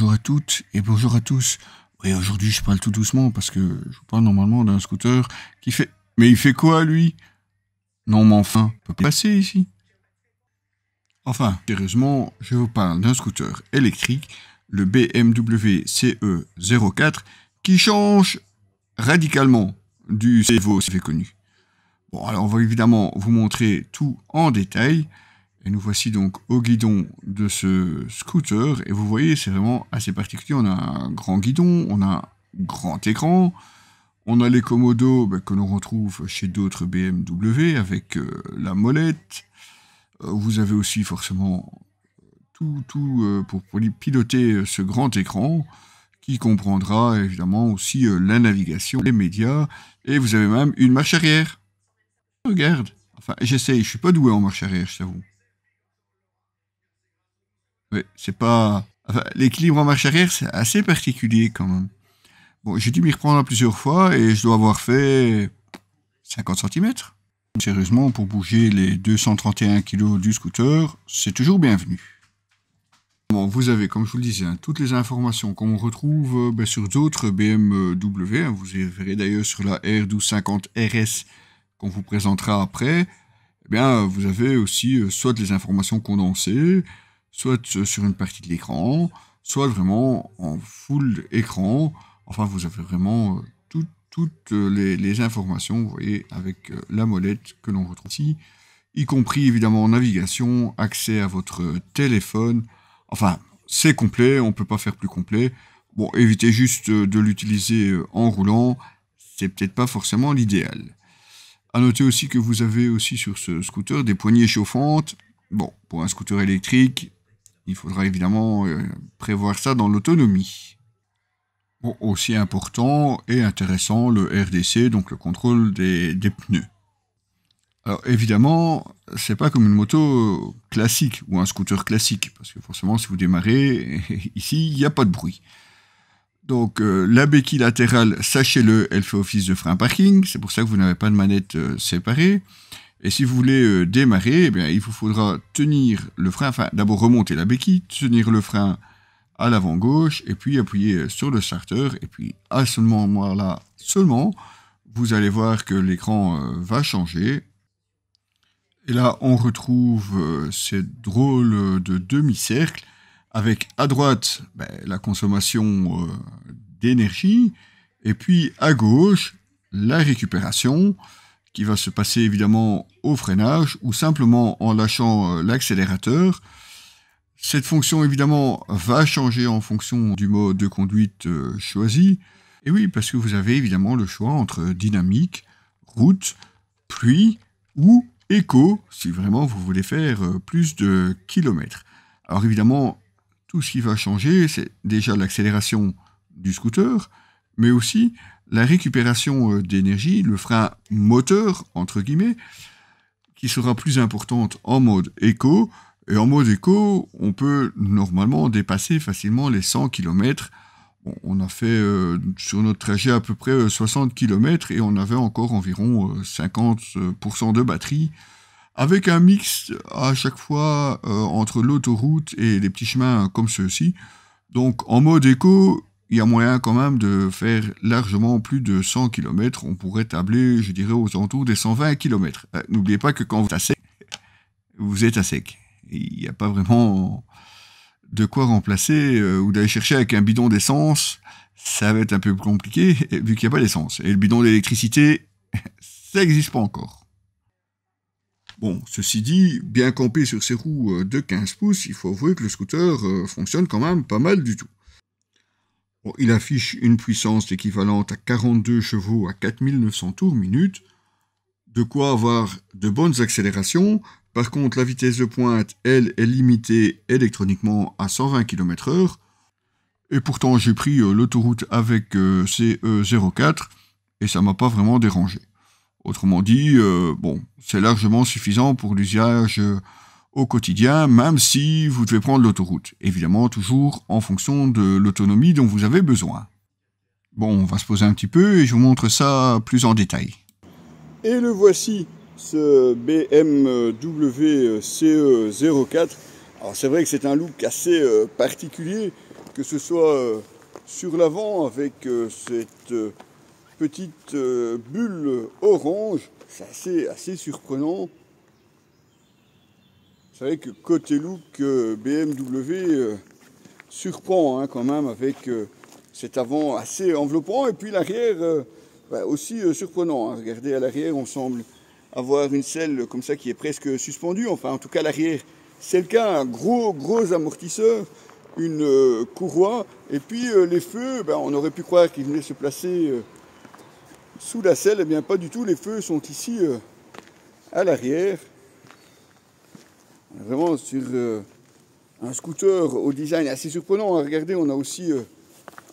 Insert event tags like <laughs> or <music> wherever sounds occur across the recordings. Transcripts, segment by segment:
Bonjour à toutes et bonjour à tous. Et aujourd'hui, je parle tout doucement parce que je parle normalement d'un scooter qui fait. Mais il fait quoi, lui Non, mais enfin, on peut passer ici. Enfin, sérieusement, je vous parle d'un scooter électrique, le BMW CE04, qui change radicalement du Cevo, fait connu. Bon, alors on va évidemment vous montrer tout en détail. Et nous voici donc au guidon de ce scooter. Et vous voyez, c'est vraiment assez particulier. On a un grand guidon, on a un grand écran, on a les commodos bah, que l'on retrouve chez d'autres BMW avec euh, la molette. Euh, vous avez aussi forcément tout, euh, pour, piloter ce grand écran qui comprendra évidemment aussi la navigation, les médias. Et vous avez même une marche arrière. Regarde. Enfin, j'essaye, je suis pas doué en marche arrière, je t'avoue. Oui, c'est pas. l'équilibre en marche arrière, c'est assez particulier quand même. Bon, j'ai dû m'y reprendre plusieurs fois et je dois avoir fait 50 cm. Sérieusement, pour bouger les 231 kg du scooter, c'est toujours bienvenu. Bon, vous avez, comme je vous le disais, hein, toutes les informations qu'on retrouve euh, ben, sur d'autres BMW. Hein. vous y verrez d'ailleurs sur la R1250RS qu'on vous présentera après. Eh bien, vous avez aussi euh, soit les informations condensées, soit euh, sur une partie de l'écran, soit vraiment en full écran. Enfin, vous avez vraiment euh, toutes euh, les, informations, vous voyez, avec la molette que l'on retrouve ici, y compris évidemment navigation, accès à votre téléphone. Enfin, c'est complet, on ne peut pas faire plus complet. Bon, évitez juste de l'utiliser en roulant, c'est peut-être pas forcément l'idéal. À noter aussi que vous avez aussi sur ce scooter des poignées chauffantes. Bon, pour un scooter électrique, il faudra évidemment euh, prévoir ça dans l'autonomie. aussi important et intéressant, le RDC, donc le contrôle des, pneus. Alors évidemment, c'est pas comme une moto classique ou un scooter classique, parce que forcément, si vous démarrez, <laughs> ici, il n'y a pas de bruit. Donc euh, la béquille latérale, sachez-le, elle fait office de frein parking, c'est pour ça que vous n'avez pas de manette euh, séparée. Et si vous voulez euh, démarrer, eh bien, il vous faudra tenir le frein, d'abord remonter la béquille, tenir le frein à l'avant gauche, et puis appuyer euh, sur le starter, et puis à ce moment-là seulement, vous allez voir que l'écran euh, va changer. Et là, on retrouve cette drôle de demi-cercle, avec à droite ben, la consommation d'énergie, et puis à gauche la récupération qui va se passer évidemment au freinage ou simplement en lâchant euh, l'accélérateur. Cette fonction évidemment va changer en fonction du mode de conduite euh, choisi. Et oui, parce que vous avez évidemment le choix entre dynamique, route, pluie ou éco si vraiment vous voulez faire euh, plus de kilomètres. Alors évidemment, tout ce qui va changer, c'est déjà l'accélération du scooter, mais aussi la récupération euh, d'énergie, le frein moteur, entre guillemets, qui sera plus importante en mode éco. Et en mode éco, on peut normalement dépasser facilement les 100 km. on a fait euh, sur notre trajet à peu près 60 euh, km et on avait encore environ 50% de batterie. Avec un mix à chaque fois entre l'autoroute et les petits chemins comme ceux-ci. Donc en mode éco, il y a moyen quand même de faire largement plus de 100 km. On pourrait tabler, je dirais, aux alentours des 120 km. Euh, n'oubliez pas que quand vous êtes à sec, vous êtes à sec. Il n'y a pas vraiment de quoi remplacer euh, ou d'aller chercher avec un bidon d'essence. Ça va être un peu compliqué <laughs> vu qu'il n'y a pas d'essence. Et le bidon d'électricité, <laughs> ça n'existe pas encore. Bon, ceci dit, bien campé sur ses roues euh, de 15 pouces, il faut avouer que le scooter fonctionne quand même pas mal du tout il affiche une puissance équivalente à 42 chevaux à 4900 tours minute, de quoi avoir de bonnes accélérations. Par contre, la vitesse de pointe, elle, est limitée électroniquement à 120 km/h. Et pourtant, j'ai pris euh, l'autoroute avec euh, CE04 et ça m'a pas vraiment dérangé. Autrement dit, euh, bon, c'est largement suffisant pour l'usage au quotidien, même si vous devez prendre l'autoroute. Évidemment, toujours en fonction de l'autonomie dont vous avez besoin. Bon, on va se poser un petit peu et je vous montre ça plus en détail. Et le voici, ce BMW CE04. Alors c'est vrai que c'est un look assez euh, particulier, que ce soit euh, sur l'avant avec euh, cette petite bulle orange, c'est assez, assez surprenant. Vous savez que côté look, euh, BMW euh, surprend hein, quand même avec euh, cet avant assez enveloppant et puis l'arrière bah, aussi surprenant. Hein. Regardez à l'arrière, on semble avoir une selle comme ça qui est presque suspendue. Enfin, en tout cas, l'arrière, c'est le cas. Un gros, gros amortisseur, une courroie. Et puis, les feux, bah, on aurait pu croire qu'ils venaient se placer sous la selle. Eh bien, pas du tout. Les feux sont ici à l'arrière vraiment sur euh, un scooter au design assez surprenant. Regardez, on a aussi euh,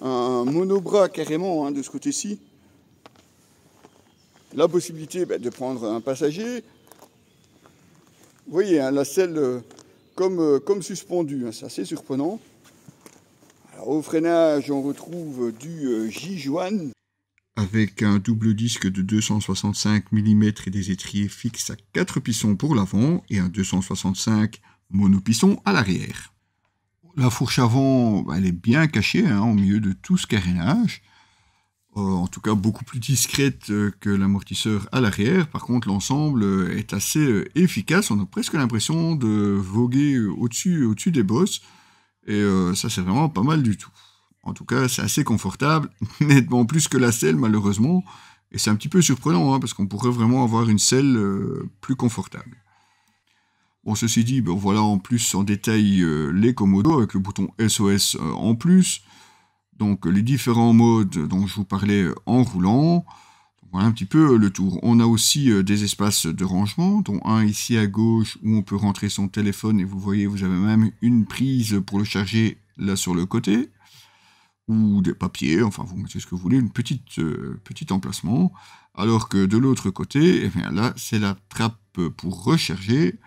un monobras carrément hein, de ce côté-ci. La possibilité bah, de prendre un passager. Vous voyez, hein, la selle euh, comme, suspendue, hein, c'est assez surprenant. au freinage, on retrouve du Jijuan avec un double disque de 265 mm et des étriers fixes à 4 pistons pour l'avant et un 265 monopiston à l'arrière. La fourche avant, bah, elle est bien cachée hein, au milieu de tout ce carénage. Euh, en tout cas, beaucoup plus discrète euh, que l'amortisseur à l'arrière. Par contre, l'ensemble euh, est assez efficace. On a presque l'impression de voguer au-dessus au des bosses. Et ça, c'est vraiment pas mal du tout. En tout cas, c'est assez confortable, <laughs> nettement plus que la selle malheureusement. Et c'est un petit peu surprenant, hein, parce qu'on pourrait vraiment avoir une selle euh, plus confortable. Bon, ceci dit, ben, voilà en plus en détail euh, les commodos avec le bouton SOS euh, en plus. Donc les différents modes dont je vous parlais en roulant. voilà un petit peu le tour. On a aussi des espaces de rangement, dont un ici à gauche où on peut rentrer son téléphone et vous voyez, vous avez même une prise pour le charger là sur le côté ou des papiers, enfin vous mettez ce que vous voulez, une petite euh, petit emplacement, alors que de l'autre côté, eh bien là c'est la trappe pour recharger.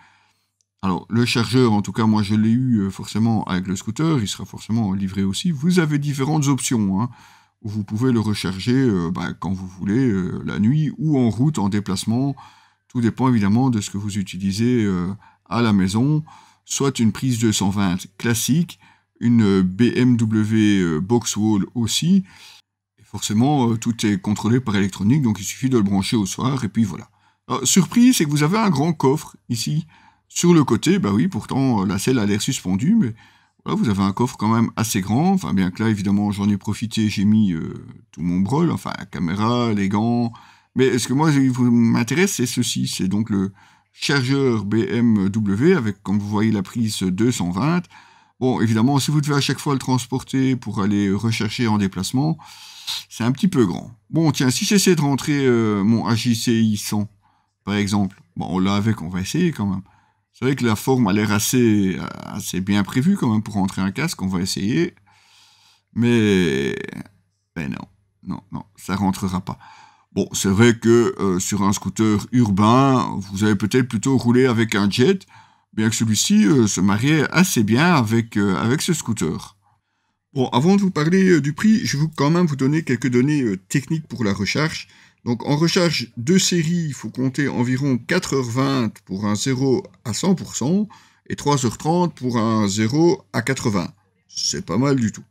Alors le chargeur, en tout cas moi je l'ai eu euh, forcément avec le scooter, il sera forcément livré aussi. Vous avez différentes options, hein. vous pouvez le recharger euh, bah, quand vous voulez, la nuit ou en route, en déplacement. Tout dépend évidemment de ce que vous utilisez à la maison. Soit une prise 220 classique, une BMW euh, Boxwall aussi. forcément, euh, tout est contrôlé par électronique, donc il suffit de le brancher au soir, et puis voilà. surprise, c'est que vous avez un grand coffre ici, sur le côté. Bah oui, pourtant, euh, la selle a l'air suspendue, mais vous avez un coffre quand même assez grand. Enfin, bien que là, évidemment, j'en ai profité, j'ai mis tout mon brol, enfin, la caméra, les gants. Mais ce que moi m'intéresse, c'est ceci, c'est donc le chargeur BMW avec, comme vous voyez, la prise 220. Bon, évidemment, si vous devez à chaque fois le transporter pour aller rechercher en déplacement, c'est un petit peu grand. Bon, tiens, si j'essaie de rentrer euh, mon mon i 100, par exemple, bon, on l'a avec, on va essayer quand même. C'est vrai que la forme a l'air assez, assez bien prévue quand même pour rentrer un casque, on va essayer. Mais, ben non, non, non, ça rentrera pas. Bon, c'est vrai que euh, sur un scooter urbain, vous allez peut-être plutôt rouler avec un jet, bien que celui-ci euh, se mariait assez bien avec, euh, avec ce scooter. Bon, avant de vous parler euh, du prix, je vais quand même vous donner quelques données techniques pour la recharge. Donc en recharge de série, il faut compter environ 4h20 pour un 0 à 100% et 3h30 pour un 0 à 80. C'est pas mal du tout.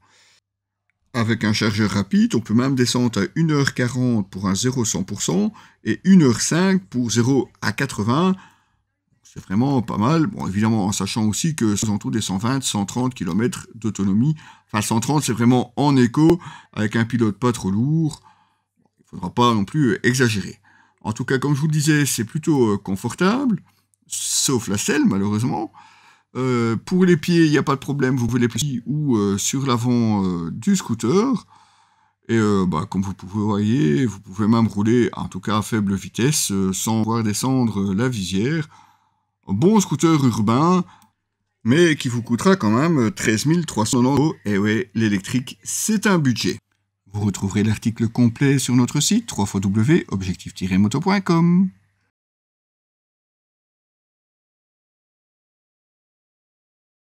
Avec un chargeur rapide, on peut même descendre à 1h40 pour un 0 à 100% et 1h05 pour 0 à 80 c'est vraiment pas mal. Bon, évidemment, en sachant aussi que ce sont tout des 120, 130 km d'autonomie. Enfin, 130, c'est vraiment en écho, avec un pilote pas trop lourd. Il ne faudra pas non plus exagérer. En tout cas, comme je vous le disais, c'est plutôt euh, confortable, sauf la selle, malheureusement. Euh, pour les pieds, il n'y a pas de problème, vous voulez plus ou euh, sur l'avant du scooter. Et bah, comme vous pouvez voir, vous pouvez même rouler, en tout cas à faible vitesse, sans voir descendre la visière bon scooter urbain, mais qui vous coûtera quand même 13 300 euros. Et eh ouais, l'électrique, c'est un budget. Vous retrouverez l'article complet sur notre site www.objectif-moto.com.